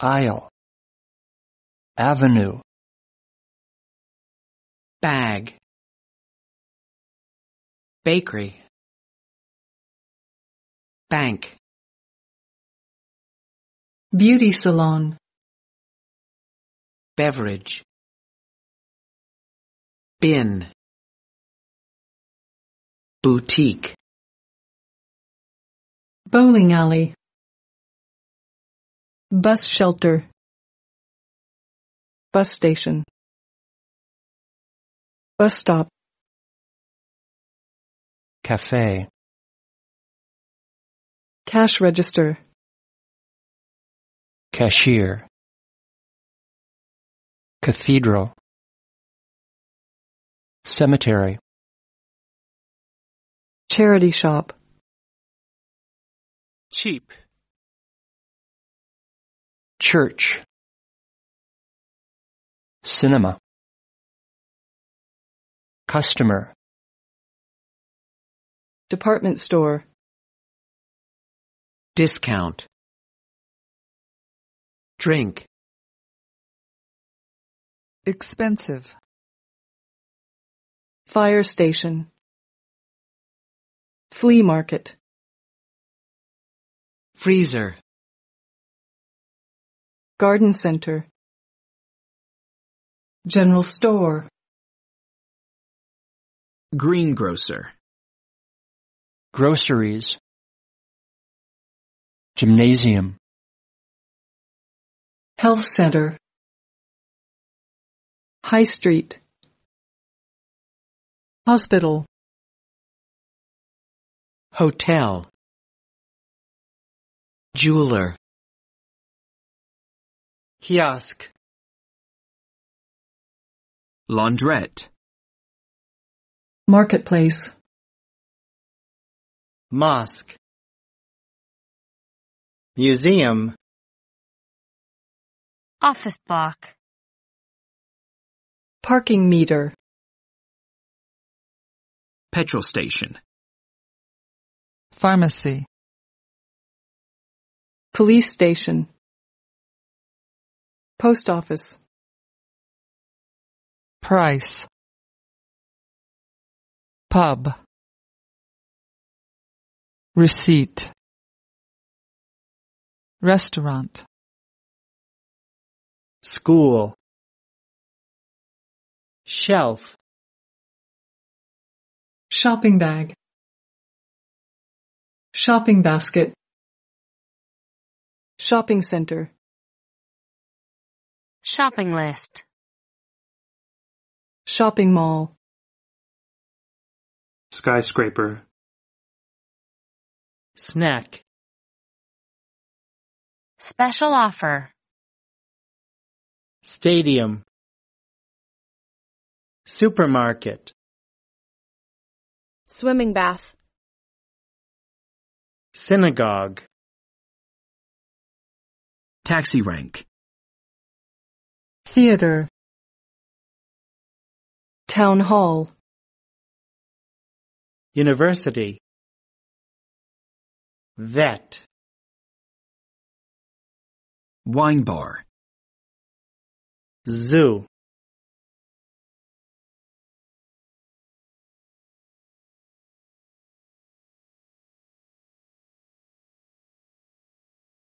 aisle avenue bag bakery bank beauty salon beverage bin boutique bowling alley Bus shelter. Bus station. Bus stop. Cafe. Cash register. Cashier. Cathedral. Cemetery. Charity shop. Cheap church, cinema, customer, department store, discount, drink, expensive, fire station, flea market, freezer, Garden Center General Store Greengrocer Groceries Gymnasium Health Center High Street Hospital Hotel Jeweler kiosk laundrette marketplace mosque museum office block parking meter petrol station pharmacy police station Post office. Price. Pub. Receipt. Restaurant. School. Shelf. Shopping bag. Shopping basket. Shopping center. Shopping list. Shopping mall. Skyscraper. Snack. Special offer. Stadium. Supermarket. Swimming bath. Synagogue. Taxi rank theater town hall university vet wine bar zoo